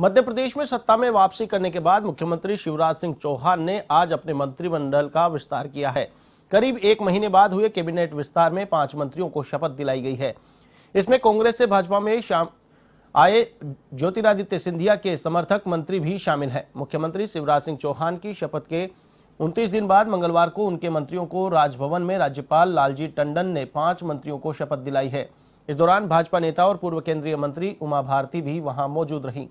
मध्य प्रदेश में सत्ता में वापसी करने के बाद मुख्यमंत्री शिवराज सिंह चौहान ने आज अपने मंत्रिमंडल का विस्तार किया है करीब एक महीने बाद हुए कैबिनेट विस्तार में पांच मंत्रियों को शपथ दिलाई गई है इसमें कांग्रेस से भाजपा में शाम आए ज्योतिरादित्य सिंधिया के समर्थक मंत्री भी शामिल हैं मुख्यमंत्री शिवराज सिंह चौहान की शपथ के उनतीस दिन बाद मंगलवार को उनके मंत्रियों को राजभवन में राज्यपाल लालजी टंडन ने पांच मंत्रियों को शपथ दिलाई है इस दौरान भाजपा नेता और पूर्व केंद्रीय मंत्री उमा भारती भी वहां मौजूद रहीं